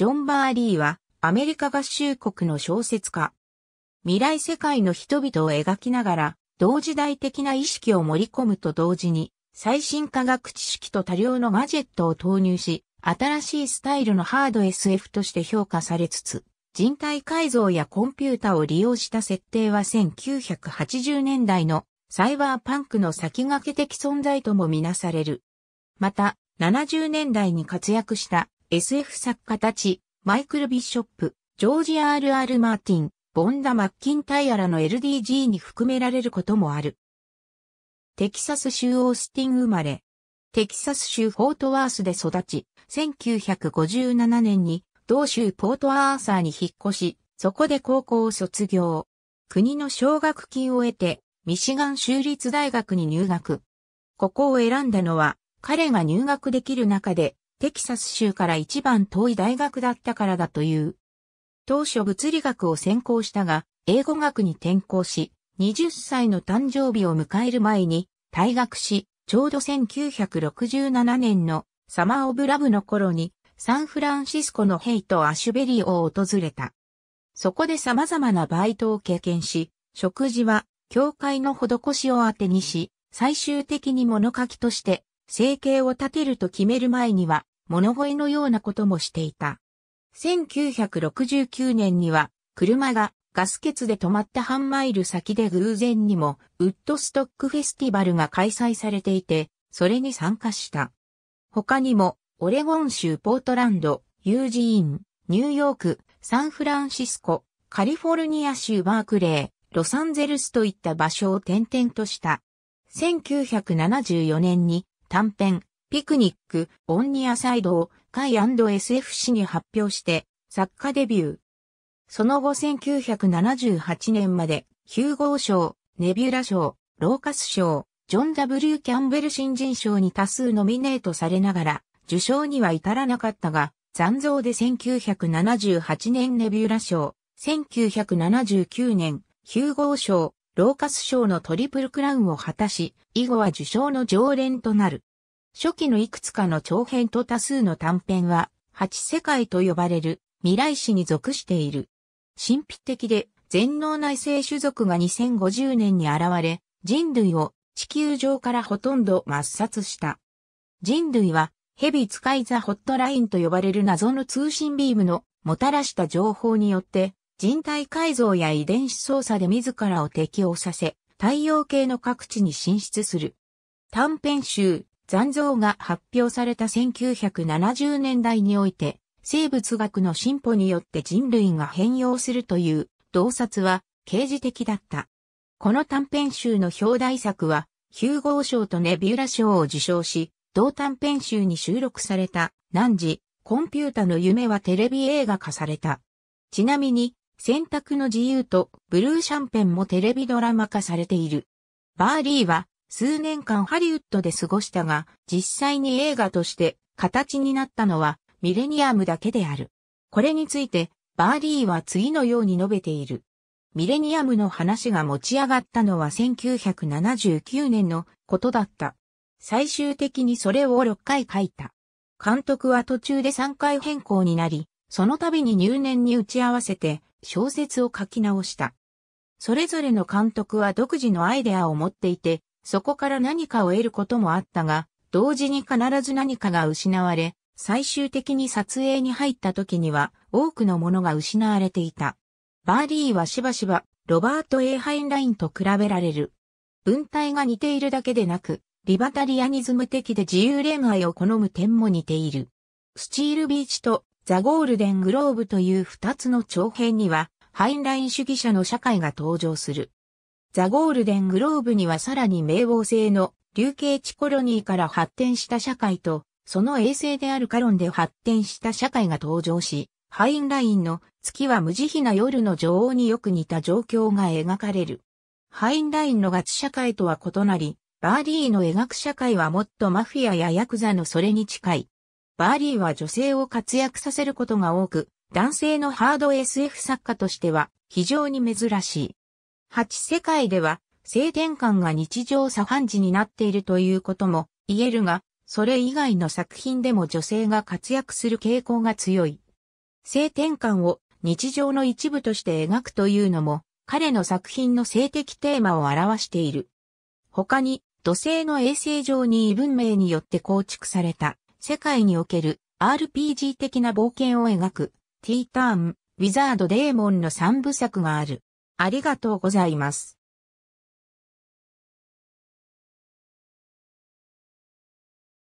ジョン・バーリーはアメリカ合衆国の小説家。未来世界の人々を描きながら同時代的な意識を盛り込むと同時に最新科学知識と多量のガジェットを投入し新しいスタイルのハード SF として評価されつつ人体改造やコンピュータを利用した設定は1980年代のサイバーパンクの先駆け的存在ともみなされる。また、70年代に活躍した SF 作家たち、マイクル・ビッショップ、ジョージ・ R.R. マーティン、ボンダ・マッキンタイアラの LDG に含められることもある。テキサス州オースティン生まれ。テキサス州フォートワースで育ち、1957年に同州ポートアーサーに引っ越し、そこで高校を卒業。国の奨学金を得て、ミシガン州立大学に入学。ここを選んだのは、彼が入学できる中でテキサス州から一番遠い大学だったからだという。当初物理学を専攻したが、英語学に転校し、20歳の誕生日を迎える前に退学し、ちょうど1967年のサマー・オブ・ラブの頃にサンフランシスコのヘイト・アシュベリーを訪れた。そこで様々なバイトを経験し、食事は教会の施しを当てにし、最終的に物書きとして生計を立てると決める前には物乞いのようなこともしていた。1969年には、車がガス欠で止まった半マイル先で偶然にも、ウッドストックフェスティバルが開催されていて、それに参加した。他にも、オレゴン州ポートランド、ユージーン、ニューヨーク、サンフランシスコ、カリフォルニア州バークレー、ロサンゼルスといった場所を転々とした。1974年に短編、ピクニック、オンニアサイドをイ &SFC に発表して作家デビュー。その後1978年まで、ヒューゴー賞、ネビュラ賞、ローカス賞、ジョン・ W・ キャンベル新人賞に多数ノミネートされながら、受賞には至らなかったが、残像で1978年ネビュラ賞、1979年、ヒューゴー賞、ローカス賞のトリプルクラウンを果たし、以後は受賞の常連となる。初期のいくつかの長編と多数の短編は、八世界と呼ばれる未来史に属している。神秘的で全能内政種族が2050年に現れ、人類を地球上からほとんど抹殺した。人類は、ヘビ使いザホットラインと呼ばれる謎の通信ビームのもたらした情報によって、人体改造や遺伝子操作で自らを適応させ、太陽系の各地に進出する。短編集、残像が発表された1970年代において、生物学の進歩によって人類が変容するという洞察は刑事的だった。この短編集の表題作は、ヒューゴー賞とネビューラ賞を受賞し、同短編集に収録された、何時、コンピュータの夢はテレビ映画化された。ちなみに、選択の自由とブルーシャンペンもテレビドラマ化されている。バーリーは数年間ハリウッドで過ごしたが、実際に映画として形になったのはミレニアムだけである。これについて、バーディーは次のように述べている。ミレニアムの話が持ち上がったのは1979年のことだった。最終的にそれを6回書いた。監督は途中で3回変更になり、その度に入念に打ち合わせて小説を書き直した。それぞれの監督は独自のアイデアを持っていて、そこから何かを得ることもあったが、同時に必ず何かが失われ、最終的に撮影に入った時には多くのものが失われていた。バーリーはしばしばロバート・エーハインラインと比べられる。文体が似ているだけでなく、リバタリアニズム的で自由恋愛を好む点も似ている。スチールビーチとザ・ゴールデン・グローブという二つの長編には、ハインライン主義者の社会が登場する。ザ・ゴールデングローブにはさらに冥王星の流刑地コロニーから発展した社会と、その衛星であるカロンで発展した社会が登場し、ハインラインの月は無慈悲な夜の女王によく似た状況が描かれる。ハインラインのガチ社会とは異なり、バーリーの描く社会はもっとマフィアやヤクザのそれに近い。バーリーは女性を活躍させることが多く、男性のハード SF 作家としては非常に珍しい。8世界では、性転換が日常茶飯事になっているということも言えるが、それ以外の作品でも女性が活躍する傾向が強い。性転換を日常の一部として描くというのも、彼の作品の性的テーマを表している。他に、土星の衛星上に異文明によって構築された、世界における RPG 的な冒険を描く、T ターン、ウィザード・デーモンの三部作がある。ありがとうございます。